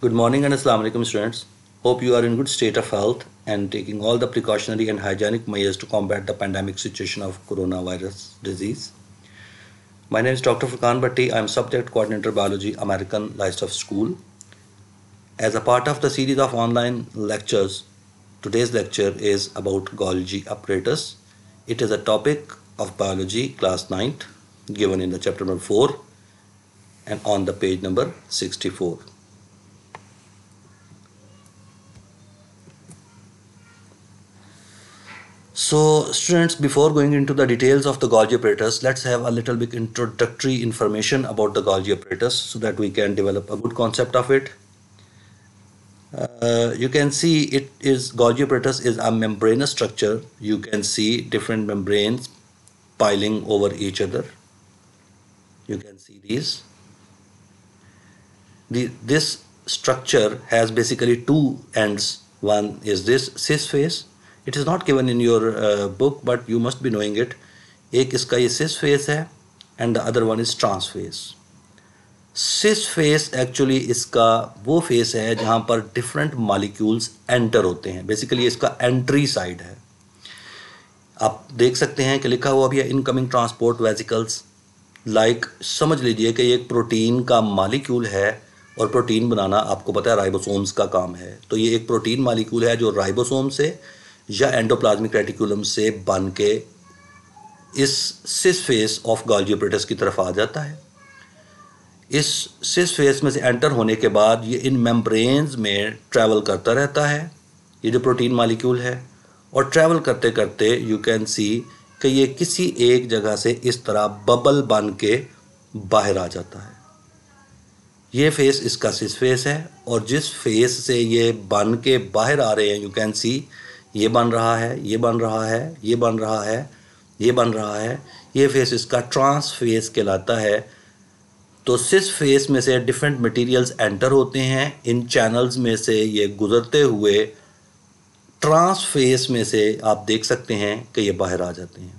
Good morning and Assalamu alaikum students. Hope you are in good state of health and taking all the precautionary and hygienic measures to combat the pandemic situation of coronavirus disease. My name is Dr. Furkan Bhatti. I am subject coordinator biology American Livestock School. As a part of the series of online lectures, today's lecture is about Golgi apparatus. It is a topic of biology class 9 given in the chapter number 4 and on the page number 64. So students, before going into the details of the Golgi apparatus, let's have a little bit introductory information about the Golgi apparatus so that we can develop a good concept of it. Uh, you can see it is Golgi apparatus is a membranous structure. You can see different membranes piling over each other. You can see these. The, this structure has basically two ends. One is this cis phase it is not given in your book but you must be knowing it एक इसका ये cis phase है and the other one is trans phase cis phase actually इसका वो face है जहाँ पर different molecules enter होते हैं बेसिकली इसका एंट्री साइड है आप देख सकते हैं कि लिखा हुआ भी है इनकमिंग ट्रांसपोर्ट वेजिकल्स लाइक समझ लीजिए कि एक प्रोटीन का मालिक्यूल है और प्रोटीन बनाना आपको पता है राइबोसोम्स का काम है तो ये एक प्रोटीन मालिक्यूल है जो राइबोसोम से या एंडोप्लाज्मिक रेटिकुलम से बन के इस cis phase of Golgi apparatus की तरफ आ जाता है इस सिस फेस में से एंटर होने के बाद ये इन मेम्ब्रेन्स में ट्रैवल करता रहता है ये जो प्रोटीन मालिक्यूल है और ट्रैवल करते करते यू कैन सी कि ये किसी एक जगह से इस तरह बबल बन के बाहर आ जाता है ये फेस इसका सिस फेस है और जिस फेस से ये बन के बाहर आ रहे हैं यू कैन सी ये बन रहा है ये बन रहा है ये बन रहा है ये बन रहा है ये फेस इसका ट्रांस फेस कहलाता है तो सिस फेस में से डिफरेंट मटेरियल्स एंटर होते हैं इन चैनल्स में से ये गुजरते हुए ट्रांस फेस में से आप देख सकते हैं कि ये बाहर आ जाते हैं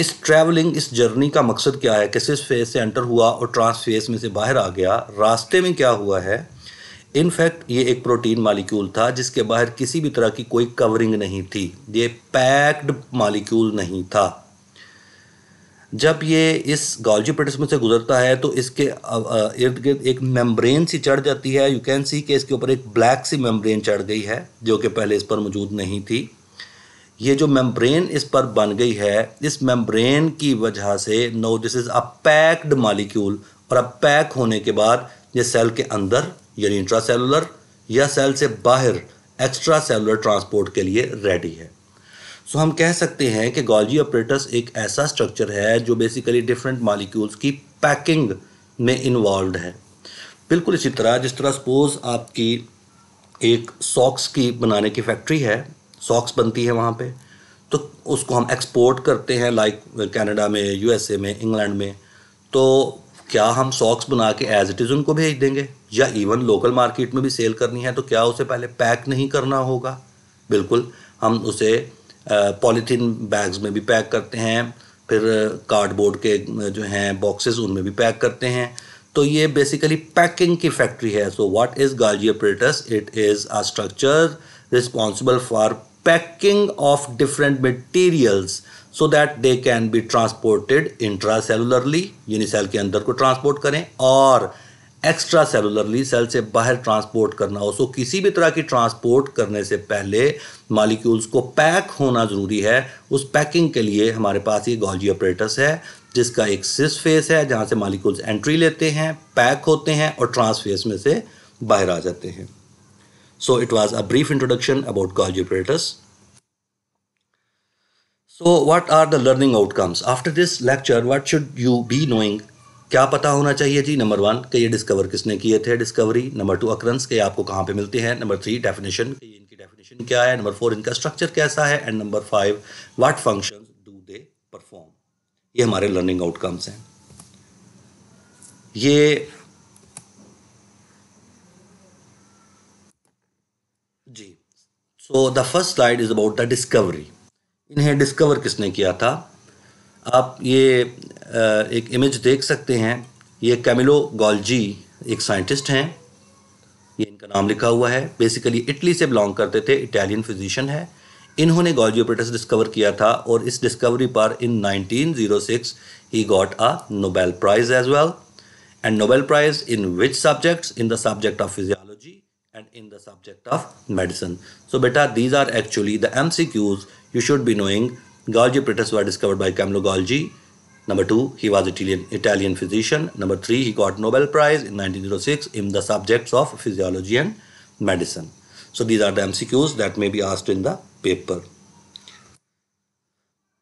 इस ट्रैवलिंग इस जर्नी का मकसद क्या है कि सिस फेस से एंटर हुआ और ट्रांस फेस में से बाहर आ गया रास्ते में क्या हुआ है इनफैक्ट ये एक प्रोटीन मालिक्यूल था जिसके बाहर किसी भी तरह की कोई कवरिंग नहीं थी ये पैक्ड मालिक्यूल नहीं था जब ये इस गॉल्जी पेटस में से गुजरता है तो इसके इर्द गिर्द एक मेम्ब्रेन सी चढ़ जाती है यू कैन सी कि इसके ऊपर एक ब्लैक सी मेम्ब्रेन चढ़ गई है जो कि पहले इस पर मौजूद नहीं थी ये जो मेम्ब्रेन इस पर बन गई है इस मेम्ब्रेन की वजह से no this is a packed molecule और अब पैक होने के बाद ये सेल के अंदर यानी इंट्रासेलुलर या सेल से बाहर एक्स्ट्रा सेलुलर ट्रांसपोर्ट के लिए रेडी है सो so, हम कह सकते हैं कि गॉल्जी ऑपरेटस एक ऐसा स्ट्रक्चर है जो बेसिकली डिफरेंट मालिक्यूल्स की पैकिंग में इन्वॉल्व है बिल्कुल इसी तरह जिस तरह सपोज आपकी एक सॉक्स की बनाने की फैक्ट्री है सॉक्स बनती है वहाँ पे तो उसको हम एक्सपोर्ट करते हैं लाइक कनाडा में यूएसए में इंग्लैंड में तो क्या हम सॉक्स बना के एज इट इज़ उनको भेज देंगे या इवन लोकल मार्केट में भी सेल करनी है तो क्या उसे पहले पैक नहीं करना होगा बिल्कुल हम उसे पॉलीथीन बैग्स में भी पैक करते हैं फिर कार्डबोर्ड के जो हैं बॉक्सेस उनमें भी पैक करते हैं तो ये बेसिकली पैकिंग की फैक्ट्री है so what is Golgi apparatus it is a structure responsible for packing of different materials so that they can be transported intra intracellularly unicell के अंदर को ट्रांसपोर्ट करें और एक्स्ट्रा सेलुलरली सेल से बाहर transport करना हो सो किसी भी तरह की ट्रांसपोर्ट करने से पहले मालिक्यूल्स को पैक होना ज़रूरी है उस पैकिंग के लिए हमारे पास ये गॉल्जी ऑपरेटस है जिसका एक सिस फेस है जहाँ से मालिक्यूल्स एंट्री लेते हैं पैक होते हैं और ट्रांसफेस में से बाहर आ जाते हैं so it was a brief introduction about Golgi apparatus so what are the learning outcomes after this lecture what should you be knowing क्या पता होना चाहिए जी नंबर वन कि ये डिस्कवर किसने किए थे डिस्कवरी नंबर टू अक्रंस के आपको कहाँ पे मिलते हैं नंबर थ्री डेफिनेशन इनकी डेफिनेशन क्या है नंबर फोर इनका स्ट्रक्चर कैसा है and number five what function do they perform ये हमारे लर्निंग आउटकम्स हैं ये जी so the first slide is about the discovery इन्हें डिस्कवर किसने किया था आप ये एक इमेज देख सकते हैं ये कैमिलो गॉल्जी एक साइंटिस्ट हैं ये इनका नाम लिखा हुआ है बेसिकली इटली से बिलोंग करते थे इटालियन फिजिशियन है इन्होंने गॉल्जी ऑपरेटस डिस्कवर किया था और इस डिस्कवरी पर in 1906 he got a Nobel prize as well and Nobel prize in which subjects in the subject of physiology and in the subject of medicine. So beta, these are actually the MCQs you should be knowing. Golgi apparatus were discovered by Camillo Golgi Number two, he was Italian Italian physician. Number three, he got Nobel Prize in 1906 in the subjects of physiology and medicine. So these are the MCQs that may be asked in the paper.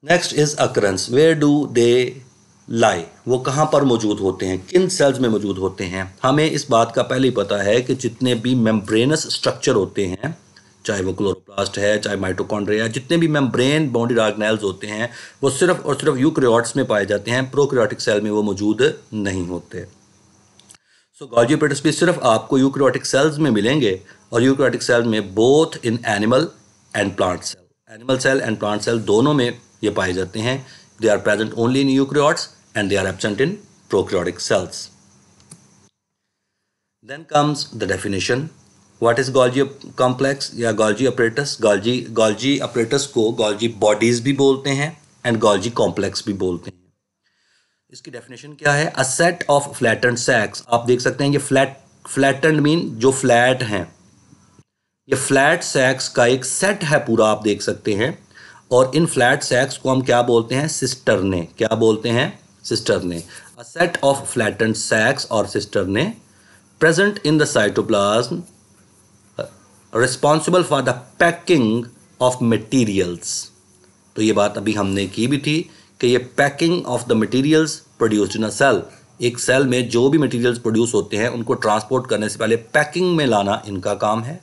Next is occurrence. Where do they lie? वो कहाँ पर मौजूद होते हैं किन sales में मौजूद होते हैं हमें इस बात का पहले ही पता है कि जितने भी मेम्ब्रेनस स्ट्रक्चर होते हैं चाहे वो क्लोरोप्लास्ट है चाहे माइटोकॉन्ड्रिया जितने भी मैम ब्रेन बाउंड्री आर्गनाइल्स होते हैं वो सिर्फ और सिर्फ यूक्रियाट्स में पाए जाते हैं प्रोक्रियोटिक सेल में वो मौजूद नहीं होते सो गॉजियोपेटस भी सिर्फ आपको यूक्रियोटिक सेल्स में मिलेंगे और यूक्रियाटिक सेल में both in animal and plant cell animal cell and plant cell दोनों में ये पाए जाते हैं they are present only in eukaryotes and they are absent in prokaryotic cells then comes the definition what is Golgi complex या Golgi apparatus Golgi Golgi apparatus को Golgi bodies भी बोलते हैं एंड गॉल्जी कॉम्प्लेक्स भी बोलते हैं इसकी definition क्या है a set of flattened sacs आप देख सकते हैं ये फ्लैट फ्लैटेंड मीन जो फ्लैट हैं ये फ्लैट सैक्स का एक सेट है पूरा आप देख सकते हैं और इन फ्लैट सैक्स को हम क्या बोलते हैं सिस्टर ने क्या बोलते हैं ने a set of flatten sacs और cisternae present in the cytoplasm responsible for the packing of materials तो ये बात अभी हमने की भी थी कि ये packing of the materials produced in a cell एक सेल में जो भी मटेरियल्स प्रोड्यूस होते हैं उनको ट्रांसपोर्ट करने से पहले पैकिंग में लाना इनका काम है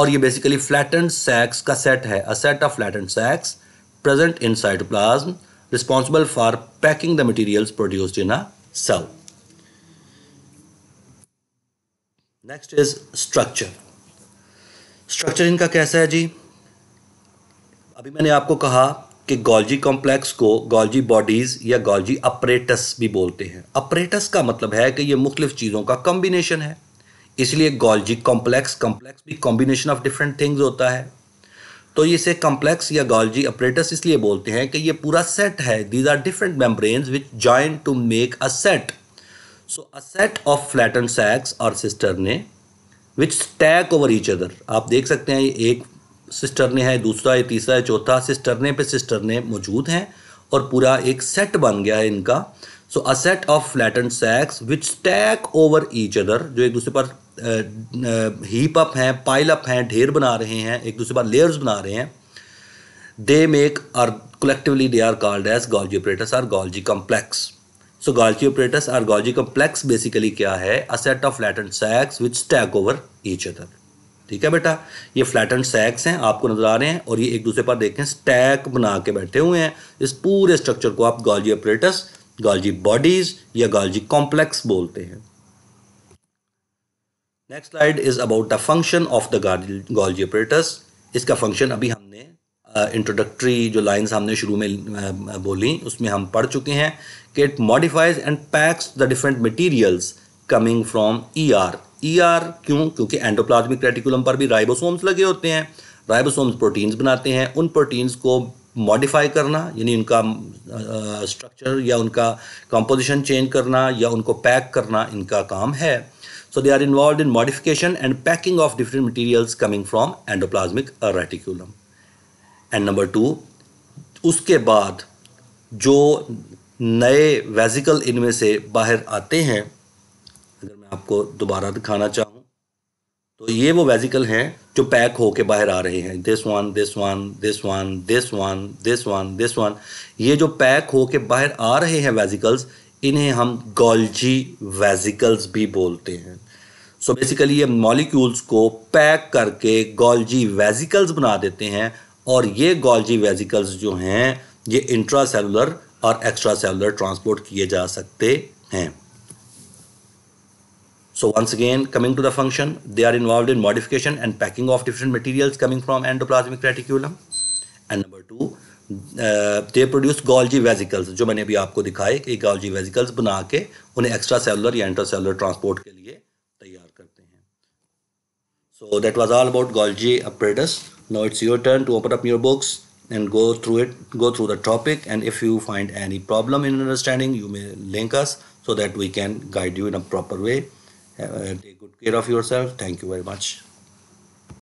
और ये बेसिकली फ्लैटेंड सैक्स का सेट है a set of flattened sacs present in cytoplasm responsible for packing the materials produced in a cell next is structure structure इनका कैसा है जी अभी मैंने आपको कहा कि गोल्जी कॉम्प्लेक्स को गोल्जी बॉडीज़ या गोल्जी अपरेटस भी बोलते हैं अपरेटस का मतलब है कि ये मुख्तलिफ चीज़ों का कॉम्बिनेशन है इसलिए गोल्जी कॉम्प्लेक्स कॉम्प्लेक्स भी कॉम्बिनेशन ऑफ डिफरेंट थिंग्स होता है तो इसे कॉम्प्लेक्स या गोल्जी अपरेटस इसलिए बोलते हैं कि ये पूरा सेट है these are different membranes which join to make a set so a set of flatten sacs और cisternae which stack over each other आप देख सकते हैं एक सिस्टर ने है दूसरा है तीसरा है चौथा ने पे सिस्टर ने मौजूद हैं और पूरा एक सेट बन गया है इनका so a set of flat and sacs which stack over each other जो एक दूसरे पर हीप अप हैं पाइल अप हैं ढेर बना रहे हैं एक दूसरे पर लेयर्स बना रहे हैं they make are collectively they are called as Golgi apparatus or Golgi complex so Golgi apparatus or Golgi complex basically क्या है a set of flat and sacs which stack over each other ठीक है बेटा ये flat and सैक्स हैं आपको नज़र आ रहे हैं और ये एक दूसरे पर देखें स्टैक बना के बैठे हुए हैं इस पूरे स्ट्रक्चर को आप गॉल्जी ऑपरेटर्स गॉल्जी बॉडीज या गॉल्जी कॉम्प्लेक्स बोलते हैं next slide is about the function of the Golgi apparatus इसका फंक्शन अभी हमने इंट्रोडक्टरी जो लाइन्स हमने शुरू में बोली उसमें हम पढ़ चुके हैं कि it modifies and packs the different materials coming from E R E R क्यों क्योंकि एंडोप्लाज्मिक रेटिकुलम पर भी राइबोसोम्स लगे होते हैं राइबोसोम्स प्रोटीन्स बनाते हैं उन प्रोटीन्स को मॉडिफाई करना यानी उनका स्ट्रक्चर या उनका कंपोजिशन चेंज करना या उनको पैक करना इनका काम है so they are involve in modification and packing of different materials coming from endoplasmic reticulum and number two उसके बाद जो नए वेजिकल इनमें से बाहर आते हैं अगर मैं आपको दोबारा दिखाना चाहूँ तो ये वो वेजिकल हैं जो पैक हो के बाहर आ रहे हैं this one this one this one this one this one this one ये जो पैक हो के बाहर आ रहे हैं वेजिकल्स इन्हें हम गोल्जी वेजिकल्स भी बोलते हैं सो so बेसिकली ये मॉलिक्यूल्स को पैक करके गोल्जी वेजिकल्स बना देते हैं और ये गोल्जी वेजिकल्स जो हैं ये इंट्रा सेलुलर और एक्स्ट्रा सेलुलर ट्रांसपोर्ट किए जा सकते हैं so once again coming to the function they are involve in modification and packing of different materials coming from endoplasmic reticulum and number two they produce Golgi vesicles जो मैंने अभी आपको दिखाए कि गोल्जी वेजिकल्स बना के उन्हें एक्स्ट्रा सेलुलर या इंट्रा सेलुलर ट्रांसपोर्ट के लिए तैयार करते हैं so that was all about Golgi apparatus now it's your turn to open up your books and go through it go through the topic and if you find any problem in understanding you may link us so that we can guide you in a proper way uh, take good care of yourself thank you very much